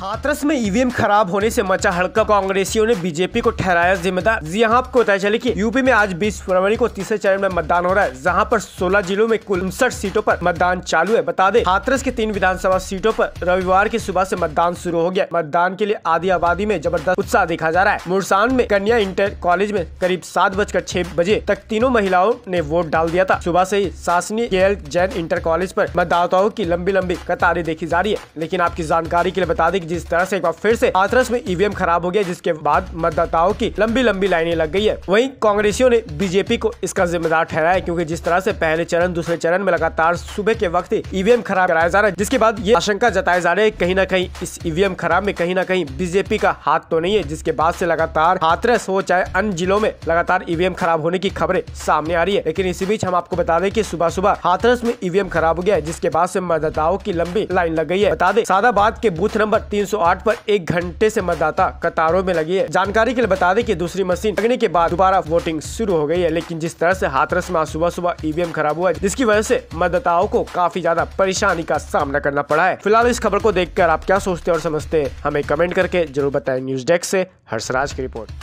हाथरस में ईवीएम खराब होने से मचा हड़का कांग्रेसियों ने बीजेपी को ठहराया जिम्मेदार जी यहाँ आपको बताया चले कि यूपी में आज 20 फरवरी को तीसरे चरण में मतदान हो रहा है जहाँ पर 16 जिलों में कुल उनसठ सीटों पर मतदान चालू है बता दे हाथरस के तीन विधानसभा सीटों पर रविवार की सुबह से मतदान शुरू हो गया मतदान के लिए आधी आबादी में जबरदस्त उत्साह देखा जा रहा है मुरसान में कन्या इंटर कॉलेज में करीब सात बजकर छह बजे तक तीनों महिलाओं ने वोट डाल दिया था सुबह ऐसी ही सासनी के जैन इंटर कॉलेज आरोप मतदाताओं की लंबी लंबी कतारें देखी जा रही है लेकिन आपकी जानकारी के लिए बता दें लेकिन जिस तरह से एक बार फिर से हाथरस में ईवीएम e खराब हो गया जिसके बाद मतदाताओं की लंबी लंबी लाइनें लग गई है वही कांग्रेसियों ने बीजेपी को इसका जिम्मेदार ठहराया क्यूँकी जिस तरह ऐसी पहले चरण दूसरे चरण में लगातार सुबह के वक्त ही ईवीएम e खराब कराया जा रहा है जिसके बाद ये आशंका जताए जा रहे हैं कहीं न कहीं इस ईवीएम e खराब में कहीं न कहीं बीजेपी का हाथ तो नहीं है जिसके बाद से लगातार हाथरस हो चाहे अन्य जिलों में लगातार ईवीएम खराब होने की खबरें सामने आ रही है लेकिन इसी बीच हम आपको बता दें की सुबह सुबह हाथरस में ईवीएम खराब हो गया है जिसके बाद से मतदाताओं की लंबी लाइन लग गई है बता दे सादाबाद के बूथ नंबर 308 पर एक घंटे से मतदाता कतारों में लगी है जानकारी के लिए बता दें कि दूसरी मशीन लगने के बाद दोबारा वोटिंग शुरू हो गई है लेकिन जिस तरह से हाथरस में सुबह सुबह ईवीएम खराब हुआ है जिसकी वजह से मतदाताओं को काफी ज्यादा परेशानी का सामना करना पड़ा है फिलहाल इस खबर को देखकर आप क्या सोचते और समझते हैं हमें कमेंट करके जरूर बताए न्यूज डेस्क ऐसी हर्षराज की रिपोर्ट